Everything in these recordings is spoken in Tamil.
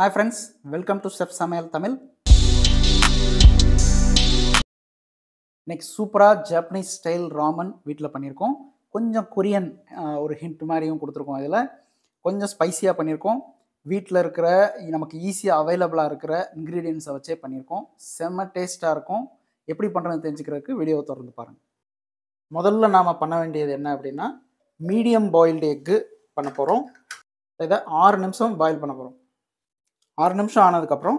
hi friends welcome to chef சமையல் தமிழ் நெக்ஸ்ட் சூப்பராக ஜப்பனீஸ் ஸ்டைல் ராமன் வீட்டில் பண்ணியிருக்கோம் கொஞ்சம் கொரியன் ஒரு ஹிண்ட் மாதிரியும் கொடுத்துருக்கோம் இதில் கொஞ்சம் ஸ்பைஸியாக பண்ணியிருக்கோம் வீட்டில் இருக்கிற நமக்கு ஈஸியாக அவைலபிளாக இருக்கிற இன்க்ரீடியன்ஸை வச்சே பண்ணியிருக்கோம் செம்ம டேஸ்ட்டாக இருக்கும் எப்படி பண்ணுறதுன்னு தெரிஞ்சுக்கிறதுக்கு வீடியோவை திறந்து பாருங்கள் முதல்ல நாம் பண்ண வேண்டியது என்ன அப்படின்னா மீடியம் பாயில்டு எக்கு பண்ண போகிறோம் இதை ஆறு நிமிஷம் பாயில் பண்ண போகிறோம் ஆறு நிமிஷம் ஆனதுக்கப்புறம்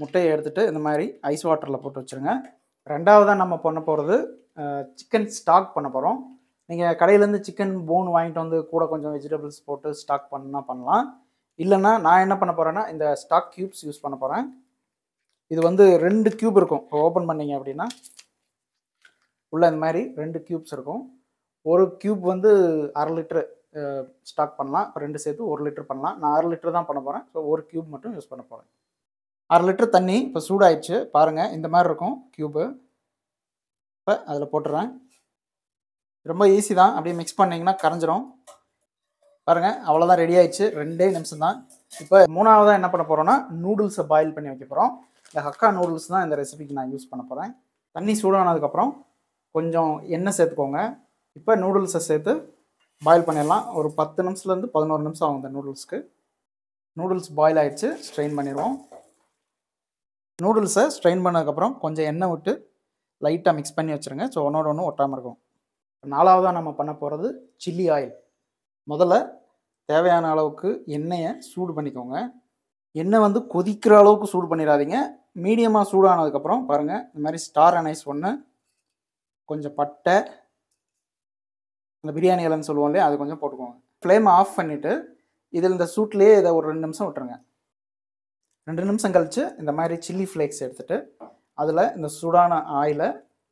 முட்டையை எடுத்துகிட்டு இந்த மாதிரி ஐஸ் வாட்டரில் போட்டு வச்சுருங்க ரெண்டாவதாக நம்ம பண்ண போகிறது சிக்கன் ஸ்டாக் பண்ண போகிறோம் நீங்கள் கடையிலேருந்து சிக்கன் போன் வாங்கிட்டு வந்து கூட கொஞ்சம் வெஜிடபிள்ஸ் போட்டு ஸ்டாக் பண்ணால் பண்ணலாம் இல்லைன்னா நான் என்ன பண்ண போகிறேன்னா இந்த ஸ்டாக் க்யூப்ஸ் யூஸ் பண்ண போகிறேன் இது வந்து ரெண்டு க்யூப் இருக்கும் இப்போ ஓப்பன் பண்ணிங்க அப்படின்னா உள்ளே இந்த மாதிரி ரெண்டு க்யூப்ஸ் இருக்கும் ஒரு க்யூப் வந்து அரை லிட்ரு ஸ்டாக் பண்ணலாம் இப்போ ரெண்டு சேர்த்து ஒரு லிட்டர் பண்ணலாம் நான் அரை லிட்டர் தான் பண்ண போகிறேன் ஸோ ஒரு க்யூப் மட்டும் யூஸ் பண்ண போகிறேன் அரை லிட்டர் தண்ணி இப்போ சூடாயிடுச்சு பாருங்கள் இந்த மாதிரி இருக்கும் க்யூபு இப்போ அதில் போட்டுறேன் ரொம்ப ஈஸி தான் அப்படியே மிக்ஸ் பண்ணிங்கன்னா கரைஞ்சிரும் பாருங்கள் அவ்வளோதான் ரெடி ஆயிடுச்சு ரெண்டே நிமிஷம் தான் இப்போ மூணாவதாக என்ன பண்ண போகிறோன்னா நூடுல்ஸை பாயில் பண்ணி வைக்க போகிறோம் இந்த ஹக்கா நூடுல்ஸ் தான் இந்த ரெசிபிக்கு நான் யூஸ் பண்ண போகிறேன் தண்ணி சூடானதுக்கப்புறம் கொஞ்சம் எண்ணெய் சேர்த்துக்கோங்க இப்போ நூடுல்ஸை சேர்த்து பாயில் பண்ணிடலாம் ஒரு பத்து நிமிஷத்துலேருந்து பதினோரு நிமிஷம் ஆகும் இந்த நூடுல்ஸ்க்கு நூடுல்ஸ் பாயில் ஆகிடுச்சு ஸ்ட்ரெயின் பண்ணிடுவோம் நூடுல்ஸை ஸ்ட்ரெயின் பண்ணதுக்கப்புறம் கொஞ்சம் எண்ணெய் விட்டு லைட்டாக மிக்ஸ் பண்ணி வச்சுருங்க ஸோ ஒன்றோட ஒன்று ஒட்டாமல் இருக்கும் நாலாவதாக நம்ம பண்ண போகிறது சில்லி ஆயில் முதல்ல தேவையான அளவுக்கு எண்ணெயை சூடு பண்ணிக்கோங்க எண்ணெய் வந்து கொதிக்கிற அளவுக்கு சூடு பண்ணிடாதீங்க மீடியமாக சூடானதுக்கப்புறம் பாருங்கள் இந்த மாதிரி ஸ்டார் அனைஸ் ஒன்று கொஞ்சம் பட்டை அந்த பிரியாணி இலைன்னு சொல்லுவோம் இல்லையா அது கொஞ்சம் போட்டுக்கோங்க ஃப்ளேம் ஆஃப் பண்ணிவிட்டு இதில் இந்த சூட்லேயே இதை ஒரு ரெண்டு நிமிஷம் விட்டுருங்க ரெண்டு நிமிஷம் கழித்து இந்த மாதிரி சில்லி ஃப்ளேக்ஸ் எடுத்துகிட்டு அதில் இந்த சூடான ஆயிலை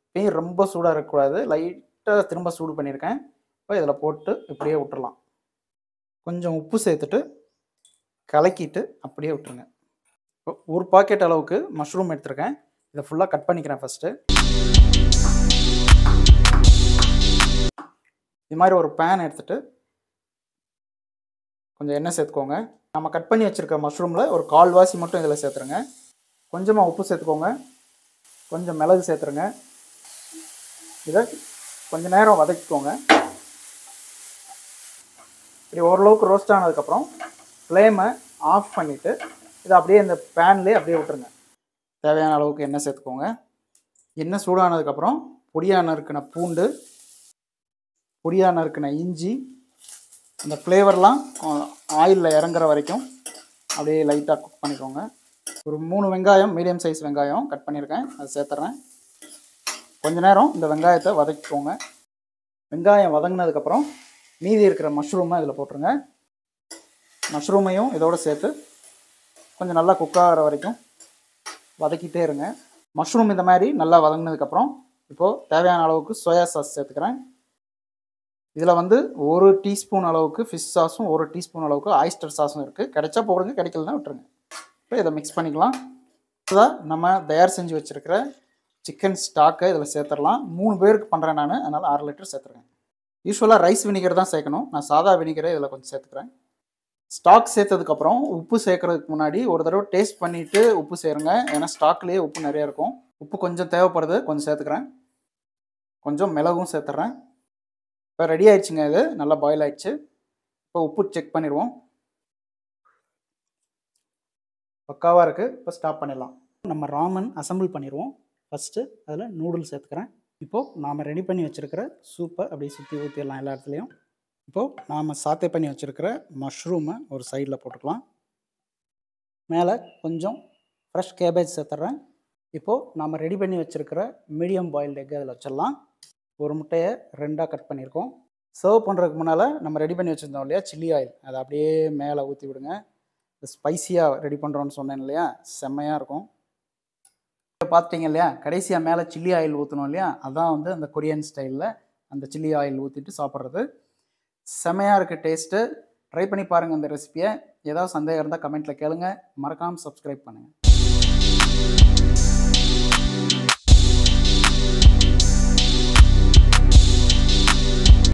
இப்பயும் ரொம்ப சூடாக இருக்கக்கூடாது லைட்டாக திரும்ப சூடு பண்ணியிருக்கேன் இப்போ இதில் போட்டு இப்படியே விட்டுடலாம் கொஞ்சம் உப்பு சேர்த்துட்டு கலக்கிட்டு அப்படியே விட்டுருங்க இப்போ ஒரு பாக்கெட் அளவுக்கு மஷ்ரூம் எடுத்திருக்கேன் இதை ஃபுல்லாக கட் பண்ணிக்கிறேன் ஃபஸ்ட்டு இது மாதிரி ஒரு பேன் எடுத்துகிட்டு கொஞ்சம் எண்ணெய் சேர்த்துக்கோங்க நம்ம கட் பண்ணி வச்சுருக்க மஷ்ரூமில் ஒரு கால்வாசி மட்டும் இதில் சேர்த்துருங்க கொஞ்சமாக உப்பு சேர்த்துக்கோங்க கொஞ்சம் மிளகு சேர்த்துருங்க இதை கொஞ்சம் நேரம் வதக்கிக்கோங்க இப்படி ஓரளவுக்கு ரோஸ்ட் ஆனதுக்கப்புறம் ஃப்ளேமை ஆஃப் பண்ணிவிட்டு இதை அப்படியே இந்த பேன்லேயே அப்படியே விட்டுருங்க தேவையான அளவுக்கு எண்ணெய் சேர்த்துக்கோங்க எண்ணெய் சூடானதுக்கப்புறம் பொடியான இருக்கிற பூண்டு பொடியாக நறுக்கின இஞ்சி அந்த ஃப்ளேவர்லாம் ஆயிலில் இறங்குற வரைக்கும் அப்படியே லைட்டாக குக் பண்ணிக்கோங்க ஒரு மூணு வெங்காயம் மீடியம் சைஸ் வெங்காயம் கட் பண்ணியிருக்கேன் அதை சேர்த்துறேன் கொஞ்ச நேரம் இந்த வெங்காயத்தை வதக்கிக்கோங்க வெங்காயம் வதங்கினதுக்கப்புறம் மீதி இருக்கிற மஷ்ரூமை இதில் போட்டுருங்க மஷ்ரூமையும் இதோடு சேர்த்து கொஞ்சம் நல்லா குக் ஆகிற வரைக்கும் வதக்கிட்டே இருங்க மஷ்ரூம் இந்த மாதிரி நல்லா வதங்கினதுக்கப்புறம் இப்போது தேவையான அளவுக்கு சோயா சாஸ் சேர்த்துக்கிறேன் இதில் வந்து ஒரு டீஸ்பூன் அளவுக்கு ஃபிஷ் சாஸும் ஒரு டீஸ்பூன் அளவுக்கு ஆயிஸ்டர் சாஸும் இருக்குது கிடைச்சா போடுங்க கிடைக்கலன்னா விட்டுருங்க இப்போ இதை மிக்ஸ் பண்ணிக்கலாம் இதுதான் நம்ம தயார் செஞ்சு வச்சுருக்கிற சிக்கன் ஸ்டாக்கை இதில் சேர்த்துடலாம் மூணு பேருக்கு பண்ணுறேன் நான் அதனால் அரை லிட்டர் சேர்த்துருக்கேன் யூஸ்வலாக ரைஸ் வினிகர் தான் சேர்க்கணும் நான் சாதா வினிகரை இதில் கொஞ்சம் சேர்த்துக்கிறேன் ஸ்டாக் சேர்த்ததுக்கப்புறம் உப்பு சேர்க்குறதுக்கு முன்னாடி ஒரு தடவை டேஸ்ட் பண்ணிவிட்டு உப்பு சேருங்க ஏன்னா ஸ்டாக்லேயே உப்பு நிறையா இருக்கும் உப்பு கொஞ்சம் தேவைப்படுது கொஞ்சம் சேர்த்துக்கிறேன் கொஞ்சம் மிளகும் சேர்த்துட்றேன் இப்போ ரெடி ஆயிடுச்சுங்க இது நல்லா பாயில் ஆயிடுச்சு இப்போ உப்பு செக் பண்ணிடுவோம் பக்காவாக இருக்குது இப்போ ஸ்டாப் பண்ணிடலாம் நம்ம ராமன் அசம்பிள் பண்ணிடுவோம் ஃபஸ்ட்டு அதில் நூடுல்ஸ் சேர்த்துக்கிறேன் இப்போது நாம் ரெடி பண்ணி வச்சுருக்கிற சூப்பை அப்படியே சுற்றி ஊற்றிடலாம் எல்லா இடத்துலையும் இப்போது நாம் சாத்தே பண்ணி வச்சுருக்கிற மஷ்ரூமை ஒரு சைடில் போட்டுக்கலாம் மேலே கொஞ்சம் ஃப்ரெஷ் கேபேஜ் சேர்த்துட்றேன் இப்போது நாம் ரெடி பண்ணி வச்சுருக்கிற மீடியம் பாயில்டு எக் அதில் வச்சிடலாம் ஒரு முட்டையை ரெண்டாக கட் பண்ணியிருக்கோம் சர்வ் பண்ணுறதுக்கு முன்னால் நம்ம ரெடி பண்ணி வச்சுருந்தோம் இல்லையா சில்லி ஆயில் அதை அப்படியே மேலே ஊற்றி விடுங்க ஸ்பைசியாக ரெடி பண்ணுறோன்னு சொன்னேன் இல்லையா செம்மையாக இருக்கும் பார்த்தீங்க இல்லையா கடைசியாக மேலே சில்லி ஆயில் ஊற்றணும் இல்லையா அதான் வந்து அந்த கொரியன் ஸ்டைலில் அந்த சில்லி ஆயில் ஊற்றிட்டு சாப்பிட்றது செம்மையாக இருக்க டேஸ்ட்டு ட்ரை பண்ணி பாருங்கள் அந்த ரெசிப்பியை ஏதாவது சந்தேகம் இருந்தால் கமெண்ட்டில் கேளுங்கள் மறக்காமல் சப்ஸ்கிரைப் பண்ணுங்கள்